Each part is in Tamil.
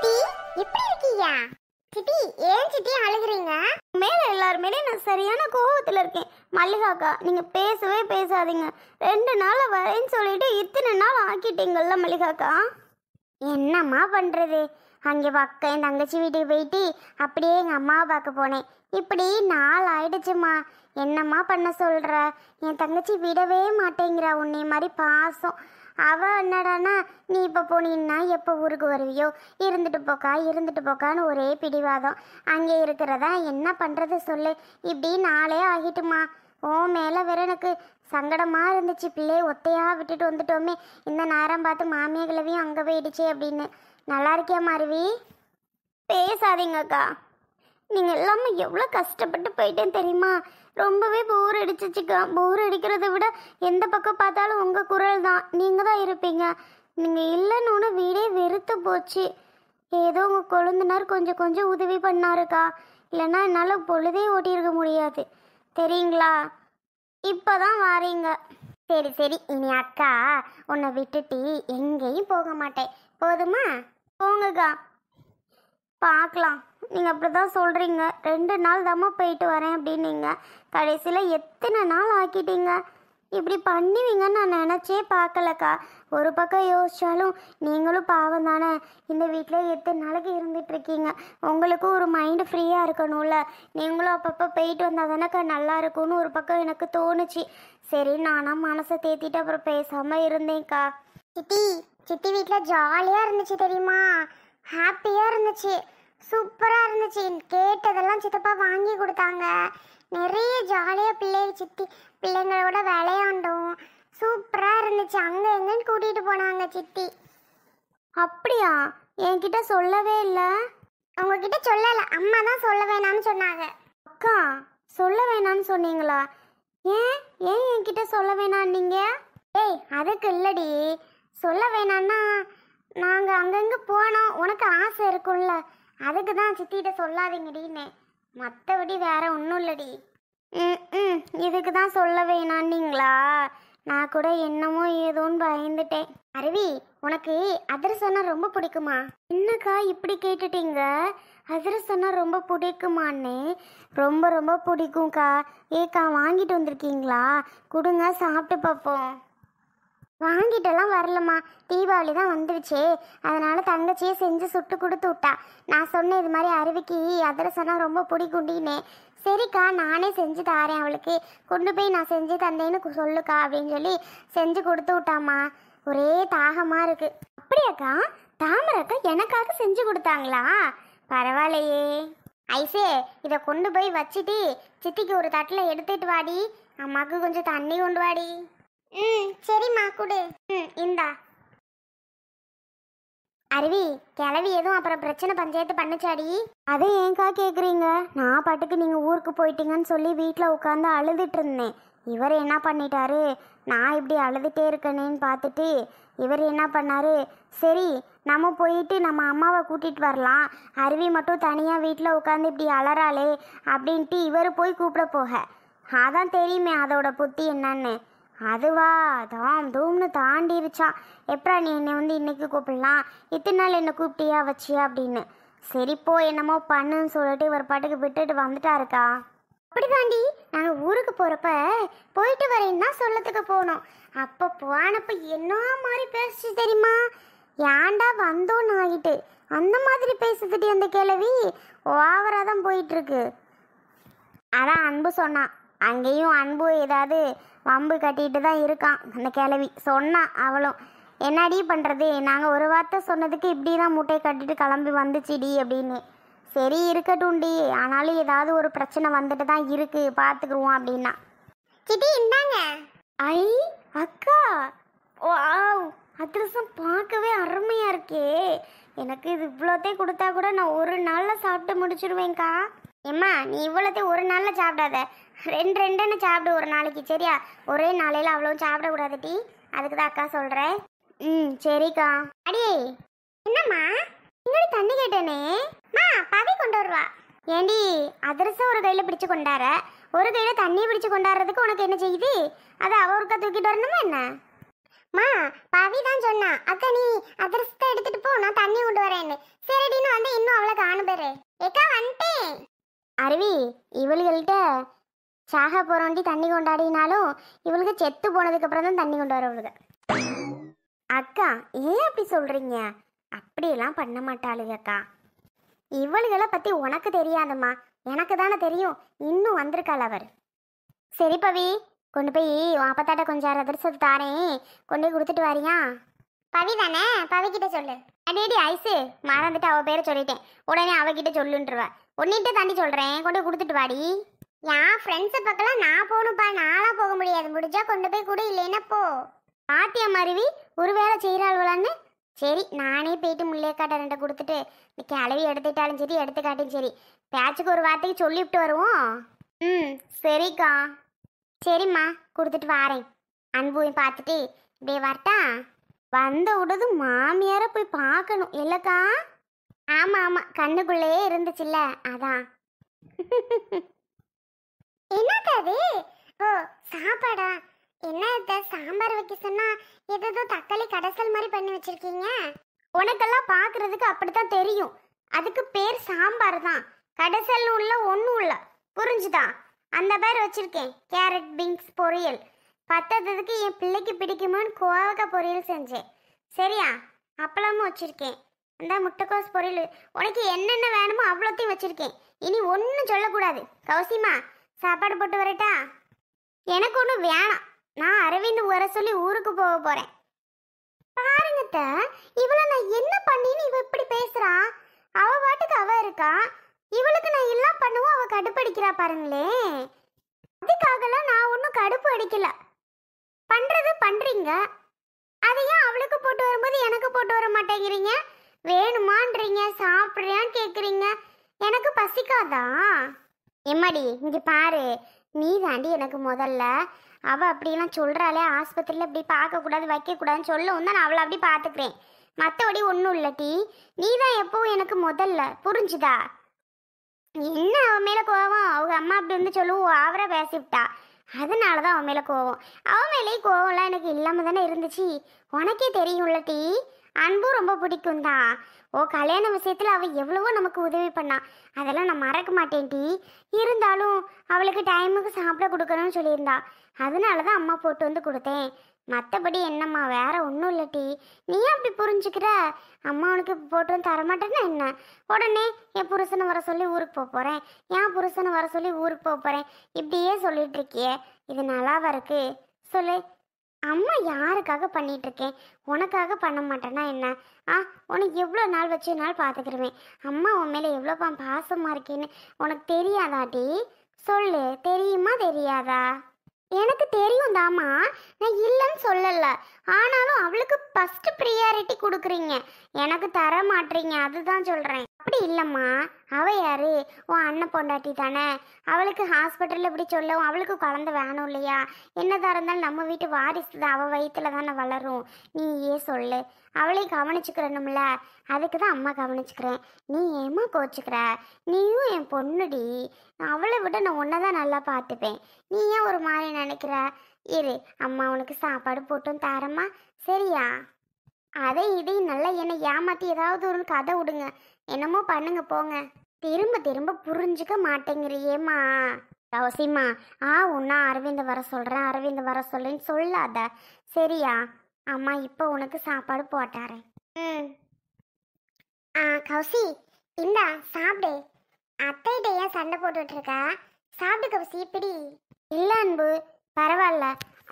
சித்தி எப்படி இருக்கீயா சித்தி ஏன் சித்தி அழுகிறீங்க மேல எல்லாருமே நான் சரியான கோவத்துல இருக்கேன் மல்லிகாக்கா நீங்க பேசவே பேசாதீங்க ரெண்டு நாள் வரேன்னு சொல்லிட்டு இத்தனை நாள் ஆக்கிட்டீங்கல்ல மல்லிகாக்கா என்னம்மா பண்றது அங்கே பக்கம் என் தங்கச்சி வீட்டுக்கு போயிட்டு அப்படியே எங்கள் அம்மாவை பார்க்க போனேன் இப்படி நாள் ஆயிடுச்சுமா என்னம்மா பண்ண சொல்கிற என் தங்கச்சி விடவே மாட்டேங்கிறா உன்னை மாதிரி பாசம் அவள் என்னடானா நீ இப்போ போனீன்னா எப்போ ஊருக்கு வருவியோ இருந்துட்டு போக்கா இருந்துட்டு போக்கான்னு ஒரே பிடிவாதம் அங்கே இருக்கிறதா என்ன பண்ணுறது சொல்லு இப்படி நாளே ஆகிட்டுமா ஓ மேலே வேற எனக்கு சங்கடமாக இருந்துச்சு பிள்ளையை ஒத்தையாக விட்டுட்டு வந்துட்டோமே இந்த நேரம் பார்த்து மாமியை அங்கே போயிடுச்சு அப்படின்னு நல்லா இருக்கியா மாறுவி பேசாதீங்கக்கா நீங்கள் எல்லாமே எவ்வளோ கஷ்டப்பட்டு போயிட்டேன் தெரியுமா ரொம்பவே போர் அடிச்சிச்சுக்கா போர் அடிக்கிறத விட எந்த பக்கம் பார்த்தாலும் உங்கள் குரல் தான் நீங்கள் தான் இருப்பீங்க நீங்கள் இல்லைன்னு வீடே வெறுத்து போச்சு ஏதோ உங்கள் கொழுந்தினார் கொஞ்சம் கொஞ்சம் உதவி பண்ணாருக்கா இல்லைன்னா என்னால் பொழுதே ஓட்டியிருக்க முடியாது தெரியுங்களா இப்போ தான் வாரீங்க சரி சரி இனி அக்கா உன்னை விட்டுட்டு எங்கேயும் போக மாட்டேன் போதுமா போங்கக்கா பார்க்கலாம் நீங்கள் அப்படி தான் சொல்கிறீங்க ரெண்டு நாள் தாம்மா போயிட்டு வரேன் அப்படின்னீங்க கடைசியில் எத்தனை நாள் ஆக்கிட்டீங்க இப்படி பண்ணுவீங்கன்னு நான் நினச்சே பார்க்கலக்கா ஒரு பக்கம் யோசித்தாலும் நீங்களும் பாவம் தானே இந்த வீட்டில் எத்தனை நாளைக்கு இருந்துகிட்ருக்கீங்க உங்களுக்கும் ஒரு மைண்டு ஃப்ரீயாக இருக்கணும்ல நீங்களும் அப்பப்போ போயிட்டு வந்தால் தானேக்கா நல்லா இருக்கும்னு ஒரு பக்கம் எனக்கு தோணுச்சு சரி நானாக மனசை தேத்திட்டு அப்புறம் பேசாமல் இருந்தேன்க்கா சித்தி சித்தி வீட்டில் ஜாலியாக இருந்துச்சு தெரியுமா ஹாப்பியாக இருந்துச்சு சூப்பராக இருந்துச்சு கேட்டதெல்லாம் சித்தப்பா வாங்கி கொடுத்தாங்க நிறைய ஜாலியாக பிள்ளை சித்தி பிள்ளைங்களோட விளையாண்டோம் சூப்பராக இருந்துச்சு அங்கே எங்கேன்னு கூட்டிகிட்டு போனாங்க சித்தி அப்படியா என்கிட்ட சொல்லவே இல்லை அவங்கக்கிட்ட சொல்லலை அம்மா தான் சொல்ல வேணாம்னு சொன்னாங்க அக்கா சொல்ல வேணாம்னு சொன்னீங்களா ஏன் ஏன் என்கிட்ட சொல்ல வேணாம் நீங்கள் ஏய் அதுக்கு இல்லடி சொல்ல வேணான்னா நாங்கள் அங்கங்கே போனோம் உனக்கு ஆசை இருக்கும்ல அதுக்கு தான் சித்திகிட்ட சொல்லாதீங்கடின்னே மற்றபடி வேற ஒன்றும் இல்லடி ம் ம் இதுக்கு தான் சொல்ல வேணான்னீங்களா நான் கூட என்னமோ ஏதோன்னு பயந்துட்டேன் அருவி உனக்கு அதிரசனா ரொம்ப பிடிக்குமா என்னக்கா இப்படி கேட்டுட்டீங்க அதிரசனா ரொம்ப பிடிக்குமான்னு ரொம்ப ரொம்ப பிடிக்கும்க்கா ஏக்கா வாங்கிட்டு வந்திருக்கீங்களா கொடுங்க சாப்பிட்டு பார்ப்போம் வாங்கிட்டெல்லாம் வரலம்மா தீபாவளி தான் வந்துடுச்சே அதனால் தங்கச்சியே செஞ்சு சுட்டு கொடுத்து விட்டா நான் சொன்னேன் இது மாதிரி அருவிக்கு அதிரசனா ரொம்ப பிடிக்குண்டினே சரிக்கா நானே செஞ்சு தாரேன் அவளுக்கு கொண்டு போய் நான் செஞ்சு தந்தேன்னு சொல்லுக்கா அப்படின்னு சொல்லி செஞ்சு கொடுத்து விட்டாம்மா ஒரே தாகமாக இருக்கு அப்படியாக்கா தாமரக்கா எனக்காக செஞ்சு கொடுத்தாங்களா பரவாயில்லையே ஐசே இதை கொண்டு போய் வச்சுட்டு சித்திக்கு ஒரு தட்டில் எடுத்துட்டு வாடி அம்மாவுக்கு கொஞ்சம் தண்ணி கொண்டு வாடி ம் சரிம்மா கொடு ம் இந்தா அருவி கிளவி எதுவும் அப்புறம் பிரச்சனை பஞ்சாயத்து பண்ணுச்சாடி அதை ஏங்கா கேட்குறீங்க நான் பாட்டுக்கு நீங்கள் ஊருக்கு போயிட்டீங்கன்னு சொல்லி வீட்டில் உட்காந்து அழுதுட்டு இருந்தேன் இவர் என்ன பண்ணிட்டாரு நான் இப்படி அழுதுட்டே இருக்கனேன்னு பார்த்துட்டு இவர் என்ன பண்ணாரு சரி நம்ம போயிட்டு நம்ம அம்மாவை கூட்டிகிட்டு வரலாம் அருவி மட்டும் தனியாக வீட்டில் உட்காந்து இப்படி அலறாளே அப்படின்ட்டு இவர் போய் கூப்பிட போக அதான் தெரியுமே அதோட புத்தி என்னன்னு அதுவா தாம் தூம்னு தாண்டிருச்சான் எப்படா நீ என்னை வந்து இன்னைக்கு கூப்பிடலாம் இத்தனை நாள் என்னை கூப்பிட்டியா வச்சியா அப்படின்னு சரிப்போ என்னமோ பண்ணுன்னு சொல்லிட்டு ஒரு பாட்டுக்கு விட்டுட்டு வந்துட்டாருக்கா அப்படிதாண்டி நாங்கள் ஊருக்கு போகிறப்ப போயிட்டு வரேன் தான் சொல்லத்துக்கு போனோம் அப்போ போனப்போ என்ன மாதிரி பேசிச்சு தெரியுமா ஏன்டா வந்தோன்னு ஆகிட்டு அந்த மாதிரி பேசுதுட்டி அந்த கேள்வி ஓவராக தான் போயிட்டுருக்கு அதான் அன்பு சொன்னான் அங்கேயும் அன்பு ஏதாவது வம்பு கட்டிட்டு தான் இருக்கான் அந்த கிளவி சொன்னான் அவளும் என்னடி பண்ணுறது நாங்கள் ஒரு வார்த்தை சொன்னதுக்கு இப்படி தான் மூட்டையை கட்டிட்டு கிளம்பி வந்துச்சுடி அப்படின்னு சரி இருக்கட்டும்டி ஆனாலும் ஏதாவது ஒரு பிரச்சனை வந்துட்டு தான் இருக்குது பார்த்துக்குருவோம் அப்படின்னா சிடி இந்தாங்க ஐ அக்கா ஓ அதிரசம் பார்க்கவே அருமையாக இருக்கே எனக்கு இது இவ்வளோத்தையும் கொடுத்தா கூட நான் ஒரு நாளில் சாப்பிட்டு முடிச்சிடுவேங்க்கா ஏம்மா நீ இவ்வளோத்தையும் ஒரு நாளில் சாப்பிடாத ரெண்டு ரெண்டுன்னு சாப்பிடு ஒரு நாளைக்கு சரியா ஒரே நாளையில் அவ்வளோ சாப்பிடக்கூடாது டீ அதுக்கு தான் அக்கா சொல்கிறேன் ம் சரிக்கா அடி என்னம்மா இங்கடி தண்ணி கேட்டேனே மா பவி கொண்டு வருவா ஏண்டி அதிரசம் ஒரு கையில் பிடிச்சு கொண்டார ஒரு கையில் தண்ணி பிடிச்சு கொண்டாடுறதுக்கு உனக்கு என்ன செய்யுது அது அவ ஒருக்கா தூக்கிட்டு வரணுமா என்ன மா பவி தான் சொன்னா அக்கா நீ அதிரசத்தை எடுத்துட்டு போ நான் தண்ணி கொண்டு வரேன்னு சரிடின்னு வந்து இன்னும் அவ்வளோ காணு பேரு எக்கா வந்துட்டேன் அருவி இவள்கள்கிட்ட சாக போகிறோண்டி தண்ணி கொண்டாடினாலும் இவளுக்கு செத்து போனதுக்கப்புறம் தான் தண்ணி கொண்டு வரவளுக்கு அக்கா ஏன் அப்படி சொல்கிறீங்க அப்படியெல்லாம் பண்ண மாட்டாளுங்க அக்கா இவளுகளை பற்றி உனக்கு தெரியாதுமா எனக்கு தானே தெரியும் இன்னும் வந்திருக்காள் அவர் சரி பவி கொண்டு போய் அப்பத்தாட்ட கொஞ்சம் அதிர்சத்து தாரே கொண்டு போய் கொடுத்துட்டு வாரியா பவி தானே பவிக்கிட்ட சொல்லு அடிடி ஐசு மறந்துட்டு அவள் பேரை சொல்லிட்டேன் உடனே அவகிட்ட சொல்லுன்றவ உன்னிட்டு தாண்டி சொல்கிறேன் கொண்டு போய் கொடுத்துட்டு வாடி என் ஃப்ரெண்ட்ஸை பக்கலாம் நான் போகணும்ப்பா நானாக போக முடியாது முடிஞ்சா கொண்டு போய் கூட இல்லைன்னா போ பாத்தியா மருவி ஒருவேளை செய்கிறாள்வளான்னு சரி நானே போயிட்டு முள்ளேக்காட்ட ரெண்டை கொடுத்துட்டு இந்த அளவி எடுத்துட்டாலும் சரி எடுத்துக்காட்டும் சரி பேச்சுக்கு ஒரு வார்த்தைக்கு சொல்லிவிட்டு வருவோம் ம் சரிக்கா சரிம்மா கொடுத்துட்டு வாரேன் அன்புவையும் பார்த்துட்டு இப்படியே வரட்டா வந்த விடது மாமியாரை போய் பார்க்கணும் இல்லைக்கா ஆமாம் ஆமாம் கண்ணுக்குள்ளேயே இருந்துச்சுல்ல அதான் என்னது அது ஓ சாப்பாடா என்ன சாம்பார் வைக்க சொன்னா ஏதோ தக்காளி கடைசல் மாதிரி பண்ணி வச்சிருக்கீங்க உனக்கெல்லாம் பாக்குறதுக்கு அப்படித்தான் தெரியும் அதுக்கு பேர் சாம்பார் தான் கடைசல் உள்ள ஒன்றும் இல்லை புரிஞ்சுதா அந்த பேர் வச்சிருக்கேன் கேரட் பீன்ஸ் பொரியல் பத்ததுக்கு என் பிள்ளைக்கு பிடிக்குமான்னு கோவக்காய் பொரியல் செஞ்சேன் சரியா அப்பளமும் வச்சிருக்கேன் அந்த முட்டைக்கோஸ் பொரியல் உனக்கு என்னென்ன வேணுமோ அவ்வளோத்தையும் வச்சிருக்கேன் இனி ஒன்றும் சொல்லக்கூடாது கௌசிமா சாப்பாடு போட்டு வரட்டா எனக்கு ஒன்றும் வேணாம் நான் அரவிந்த் வர சொல்லி ஊருக்கு போக போகிறேன் பாருங்கத்த இவளை நான் என்ன பண்ணின்னு இவ இப்படி பேசுகிறா அவ பாட்டுக்கு அவ இருக்கா இவளுக்கு நான் எல்லாம் பண்ணுவோம் அவ கடுப்படிக்கிறா பாருங்களே அதுக்காகலாம் நான் ஒன்றும் கடுப்பு அடிக்கல பண்றது பண்றீங்க அதை ஏன் அவளுக்கு போட்டு வரும்போது எனக்கு போட்டு வர மாட்டேங்கிறீங்க வேணுமான்றீங்க சாப்பிட்றியான்னு கேட்குறீங்க எனக்கு பசிக்காதான் எம்மாடி இங்கே பாரு நீ தாண்டி எனக்கு முதல்ல அவள் அப்படிலாம் சொல்கிறாளே ஆஸ்பத்திரியில் இப்படி பார்க்கக்கூடாது வைக்கக்கூடாதுன்னு சொல்லவும் தான் நான் அவளை அப்படி பார்த்துக்கிறேன் மற்றபடி ஒன்றும் இல்லட்டி நீ தான் எப்போவும் எனக்கு முதல்ல புரிஞ்சுதா என்ன அவன் மேலே கோவம் அவங்க அம்மா அப்படி வந்து சொல்லுவோம் அவரை பேசிவிட்டா அதனால தான் அவன் மேலே கோவம் அவன் மேலேயும் கோவம்லாம் எனக்கு இல்லாமல் தானே இருந்துச்சு உனக்கே தெரியும்ல டீ அன்பும் ரொம்ப பிடிக்கும் தான் ஓ கல்யாண விஷயத்தில் அவள் எவ்வளவோ நமக்கு உதவி பண்ணா அதெல்லாம் நான் மறக்க மாட்டேன் டி இருந்தாலும் அவளுக்கு டைமுக்கு சாப்பிட கொடுக்கணும்னு சொல்லியிருந்தா அதனால தான் அம்மா போட்டு வந்து கொடுத்தேன் மற்றபடி என்னம்மா வேற ஒன்றும் இல்லை டி நீ அப்படி புரிஞ்சுக்கிற அம்மா உனக்கு போட்டு தர தரமாட்டேன்னா என்ன உடனே என் புருஷனை வர சொல்லி ஊருக்கு போக போகிறேன் என் புருஷனை வர சொல்லி ஊருக்கு போக போகிறேன் இப்படியே சொல்லிட்டு இருக்கியே இது நல்லாவா இருக்கு சொல்லு அம்மா யாருக்காக பண்ணிட்டு இருக்கேன் உனக்காக பண்ண மாட்டேன்னா என்ன ஆ உனக்கு எவ்வளோ நாள் வச்சு நாள் பார்த்துக்கிருவேன் அம்மா உன் மேலே எவ்வளோப்பா பாசமாக இருக்கேன்னு உனக்கு தெரியாதாடி சொல்லு தெரியுமா தெரியாதா எனக்கு தெரியும் தாமா நான் இல்லைன்னு சொல்லலை ஆனாலும் அவளுக்கு ஃபஸ்ட்டு ப்ரியாரிட்டி கொடுக்குறீங்க எனக்கு தர மாட்டீங்க அதுதான் சொல்கிறேன் அப்படி இல்லைம்மா அவ யாரு உன் அண்ணன் பொண்டாட்டி தானே அவளுக்கு ஹாஸ்பிட்டலில் இப்படி சொல்லவும் அவளுக்கு குழந்த வேணும் இல்லையா என்னதாக இருந்தாலும் நம்ம வீட்டு வாரிசு தான் அவள் வயிற்றில் தானே வளரும் நீ ஏன் சொல்லு அவளையும் கவனிச்சுக்கிறனும்ல அதுக்கு தான் அம்மா கவனிச்சுக்கிறேன் நீ ஏமா கோச்சிக்கிற நீயும் என் பொண்ணுடி அவளை விட நான் ஒன்றை தான் நல்லா பார்த்துப்பேன் நீ ஏன் ஒரு மாதிரி நினைக்கிற இரு அம்மா உனக்கு சாப்பாடு போட்டும் தரமா சரியா அதை இதையும் நல்லா என்னை ஏமாற்றி ஏதாவது ஒரு கதை விடுங்க என்னமோ பண்ணுங்க போங்க திரும்ப திரும்ப புரிஞ்சுக்க மாட்டேங்கிறியேம்மா கௌசிமா ஆ உன்னா அரவிந்த் வர சொல்கிறேன் அரவிந்த் வர சொல்கிறேன்னு சொல்லாத சரியா அம்மா இப்போ உனக்கு சாப்பாடு போட்டாரு ம் ஆ கௌசி இந்தா சாப்பிடு அத்தைகிட்ட ஏன் சண்டை போட்டுட்ருக்க சாப்பிடு கௌசி இப்படி இல்லை அன்பு பரவாயில்ல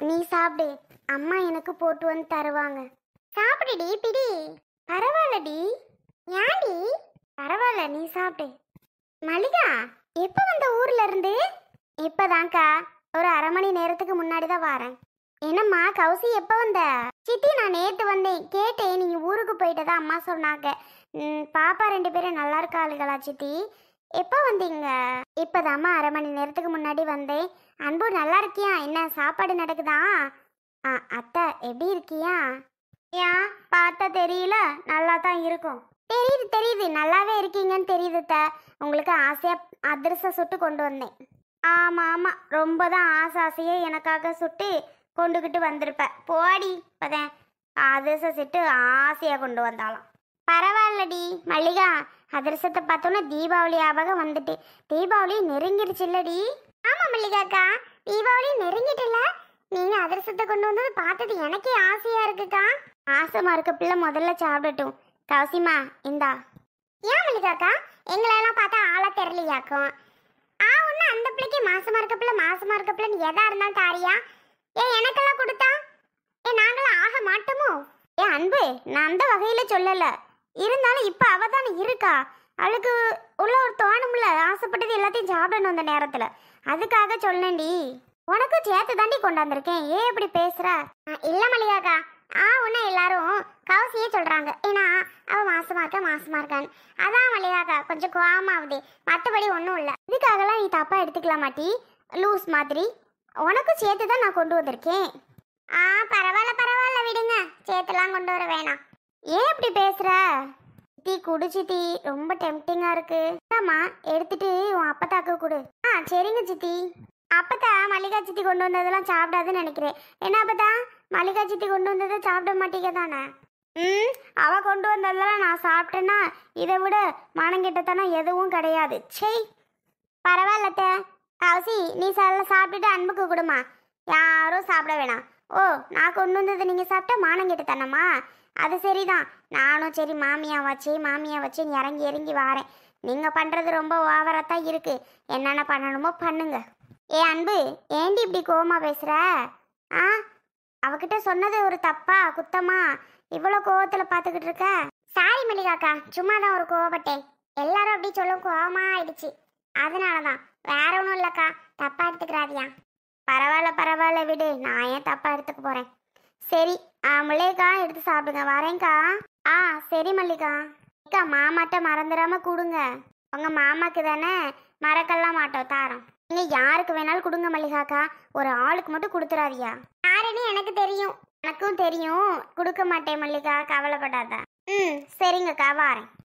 நீ சாப்பிடு அம்மா எனக்கு போட்டு வந்து தருவாங்க சாப்பிடுடி பிடி பரவாயில்லடி யாடி பரவாயில்ல நீ சாப்பிடு மல்லிகா எப்போ வந்த ஊர்ல இருந்து இப்பதான்க்கா ஒரு அரை மணி நேரத்துக்கு முன்னாடி தான் வரேன் என்னம்மா கௌசி எப்போ வந்த சித்தி நான் நேற்று வந்தேன் கேட்டேன் நீங்கள் ஊருக்கு போயிட்டதா அம்மா சொன்னாங்க பாப்பா ரெண்டு பேரும் நல்லா இருக்காளுகளா சித்தி எப்போ வந்தீங்க இப்போதாம்மா அரை மணி நேரத்துக்கு முன்னாடி வந்தேன் அன்பு நல்லா இருக்கியா என்ன சாப்பாடு நடக்குதா ஆ அத்தை எப்படி இருக்கியா ஏன் பார்த்தா தெரியல நல்லா தான் இருக்கும் தெரியுது தெரியுது நல்லாவே இருக்கீங்கன்னு தெரியுது த உங்களுக்கு ஆசையாக அதிரசம் சுட்டு கொண்டு வந்தேன் ஆமாம் ஆமாம் ரொம்ப தான் ஆசை ஆசையே எனக்காக சுட்டு கொண்டுக்கிட்டு வந்திருப்பேன் போடி இப்போதான் அதிரசம் சுட்டு ஆசையாக கொண்டு வந்தாலாம் பரவாயில்லடி மல்லிகா அதிரசத்தை பார்த்தோன்னா தீபாவளி ஆபகம் வந்துட்டு தீபாவளி நெருங்கிடுச்சு இல்லடி ஆமாம் மல்லிகாக்கா தீபாவளி நெருங்கிட்டுல நீங்கள் அதிரசத்தை கொண்டு வந்தது பார்த்தது எனக்கே ஆசையாக இருக்குக்கா ஆசமாக இருக்க பிள்ளை முதல்ல சாப்பிடட்டும் கௌசிமா இந்தா ஏன் மல்லிகாக்கா எங்களெல்லாம் பார்த்தா ஆளா தெரியலையாக்கும் ஆ ஒன்று அந்த பிள்ளைக்கு மாசமா இருக்க பிள்ளை மாசமா பிள்ளைன்னு எதா இருந்தாலும் தாரியா ஏ எனக்கெல்லாம் கொடுத்தா ஏ நாங்களாம் ஆக மாட்டோமோ ஏ அன்பு நான் அந்த வகையில் சொல்லலை இருந்தாலும் இப்போ அவ தானே இருக்கா அவளுக்கு உள்ள ஒரு தோணும்ல ஆசைப்பட்டது எல்லாத்தையும் சாப்பிடணும் அந்த நேரத்தில் அதுக்காக சொல்லண்டி உனக்கும் சேர்த்து தாண்டி கொண்டாந்துருக்கேன் ஏன் இப்படி பேசுகிற இல்லை மல்லிகாக்கா ஆ ஆவுன்னா எல்லாரும் கவசியே சொல்கிறாங்க ஏன்னா அவன் மாசமாக இருக்கா மாசமாக இருக்கான்னு அதான் மல்லிகாக்கா கொஞ்சம் ஆகுது மற்றபடி ஒன்றும் இல்லை இதுக்காகலாம் நீ தப்பாக எடுத்துக்கலாம் மாட்டி லூஸ் மாதிரி உனக்கும் சேர்த்து தான் நான் கொண்டு வந்திருக்கேன் ஆ பரவாயில்ல பரவாயில்ல விடுங்க சேர்த்துலாம் கொண்டு வர வேணாம் ஏன் இப்படி பேசுகிற டீ குடி சித்தி ரொம்ப டெம்டிங்காக இருக்கு ஆமா எடுத்துட்டு உன் அப்பத்தாக்கு கொடு ஆ சரிங்க சித்தி அப்பத்தா மல்லிகா சித்தி கொண்டு வந்ததெல்லாம் சாப்பிடாதுன்னு நினைக்கிறேன் என்ன அப்பத்தா மளிகா சித்தி கொண்டு வந்ததை சாப்பிட மாட்டீங்க தானே ம் அவ கொண்டு வந்ததெல்லாம் நான் சாப்பிட்டேன்னா இதை விட மானங்கிட்டத்தனம் எதுவும் கிடையாது செய் பரவாயில்லத்தே கவசி நீ சில சாப்பிட்டுட்டு அன்புக்கு கொடுமா யாரும் சாப்பிட வேணாம் ஓ நான் கொண்டு வந்தது நீங்கள் சாப்பிட்டா தானம்மா அது சரிதான் நானும் சரி மாமியா வச்சு மாமியா வச்சு இறங்கி இறங்கி வாரேன் நீங்கள் பண்ணுறது ரொம்ப ஓவராக தான் இருக்குது என்னென்ன பண்ணணுமோ பண்ணுங்க ஏ அன்பு ஏண்டி இப்படி கோமா பேசுகிற ஆ அவகிட்ட சொன்னது ஒரு தப்பா குத்தமா இவ்வளோ கோவத்தில் பார்த்துக்கிட்டு இருக்க சாரி மல்லிகாக்கா சும்மா தான் ஒரு கோவப்பட்டேன் எல்லாரும் அப்படி சொல்லும் கோவமா ஆயிடுச்சு அதனால தான் வேற ஒன்றும் இல்லைக்கா தப்பாக எடுத்துக்கிறாதியா பரவாயில்ல பரவாயில்ல விடு நான் ஏன் தப்பாக எடுத்துக்க போகிறேன் சரி ஆ முல்லைக்கா எடுத்து சாப்பிடுங்க வரேங்க்கா ஆ சரி மல்லிகா அக்கா மாமாட்ட மறந்துடாம கொடுங்க உங்கள் மாமாக்கு தானே மறக்கெல்லாம் மாட்டோம் தாரோம் நீங்கள் யாருக்கு வேணாலும் கொடுங்க மல்லிகாக்கா ஒரு ஆளுக்கு மட்டும் கொடுத்துறாதியா யாருன்னு எனக்கு தெரியும் எனக்கும் தெரியும் கொடுக்க மாட்டேன் மல்லிகா கவலைப்படாதா ம் சரிங்கக்கா வாரேன்